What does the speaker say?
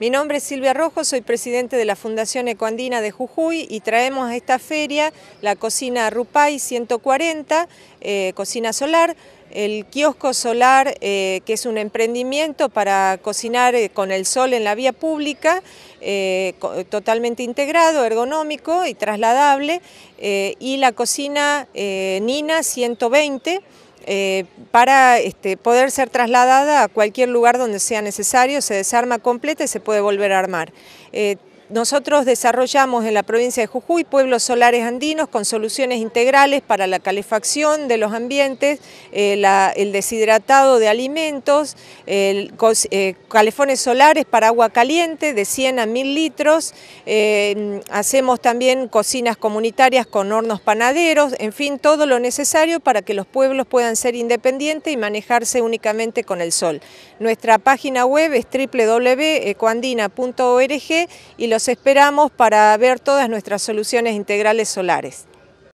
Mi nombre es Silvia Rojo, soy presidente de la Fundación Ecoandina de Jujuy y traemos a esta feria la cocina Rupay 140, eh, cocina solar, el kiosco solar, eh, que es un emprendimiento para cocinar eh, con el sol en la vía pública, totalmente integrado, ergonómico y trasladable, y la cocina Nina 120, eh, para este, poder ser trasladada a cualquier lugar donde sea necesario, se desarma completa y se puede volver a armar. Eh, nosotros desarrollamos en la provincia de Jujuy pueblos solares andinos con soluciones integrales para la calefacción de los ambientes, eh, el deshidratado de alimentos, eh, calefones solares para agua caliente de 100 a 1000 litros, em, hacemos también cocinas comunitarias con hornos panaderos, en fin, todo lo necesario para que los pueblos puedan ser independientes y manejarse únicamente con el sol. Nuestra página web es www.ecoandina.org y los los esperamos para ver todas nuestras soluciones integrales solares.